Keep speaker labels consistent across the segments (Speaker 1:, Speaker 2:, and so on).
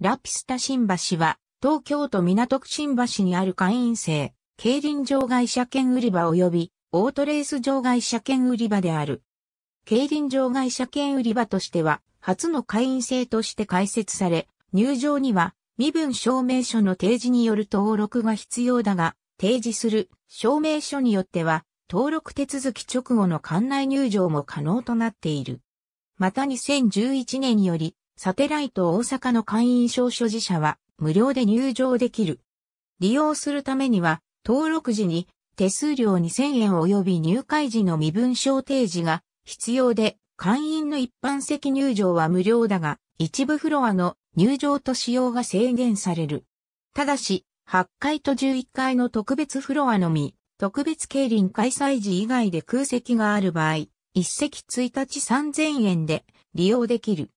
Speaker 1: ラピスタ新橋は、東京都港区新橋にある会員制、競輪場外車券売り場及び、オートレース場外車券売り場である。競輪場外車券売り場としては、初の会員制として開設され、入場には、身分証明書の提示による登録が必要だが、提示する証明書によっては、登録手続き直後の館内入場も可能となっている。また2011年により、サテライト大阪の会員証所持者は無料で入場できる。利用するためには、登録時に手数料2000円及び入会時の身分証提示が必要で、会員の一般席入場は無料だが、一部フロアの入場と使用が制限される。ただし、8階と11階の特別フロアのみ、特別競輪開催時以外で空席がある場合、1席1日3000円で利用できる。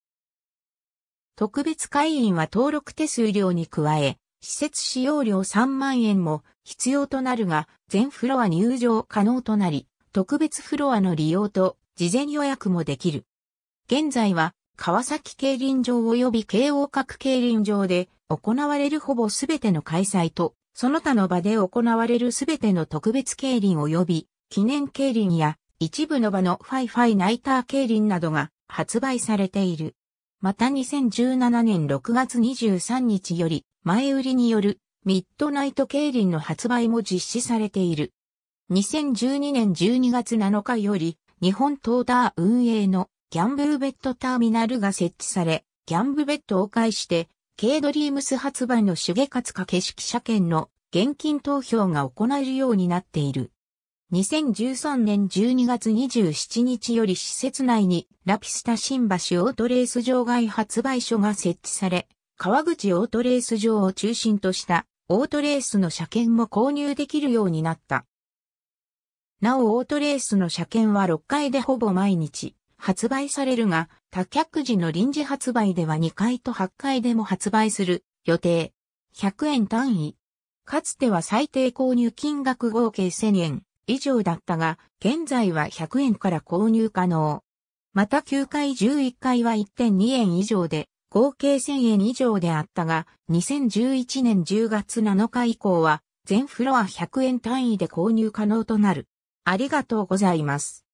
Speaker 1: 特別会員は登録手数料に加え、施設使用料3万円も必要となるが、全フロア入場可能となり、特別フロアの利用と事前予約もできる。現在は、川崎競輪場及び京王各競輪場で行われるほぼすべての開催と、その他の場で行われるすべての特別競輪及び記念競輪や一部の場のファイファイナイター競輪などが発売されている。また2017年6月23日より、前売りによる、ミッドナイト競輪の発売も実施されている。2012年12月7日より、日本トーター運営のギャンブルベッドターミナルが設置され、ギャンブルベッドを介して、K ドリームス発売のつか景色車券の現金投票が行えるようになっている。2013年12月27日より施設内にラピスタ新橋オートレース場外発売所が設置され、川口オートレース場を中心としたオートレースの車検も購入できるようになった。なおオートレースの車検は6回でほぼ毎日発売されるが、多客時の臨時発売では2回と8回でも発売する予定。100円単位。かつては最低購入金額合計1000円。以上だったが、現在は100円から購入可能。また9階11階は1.2円以上で、合計1000円以上であったが、2011年10月7日以降は、全フロア100円単位で購入可能となる。ありがとうございます。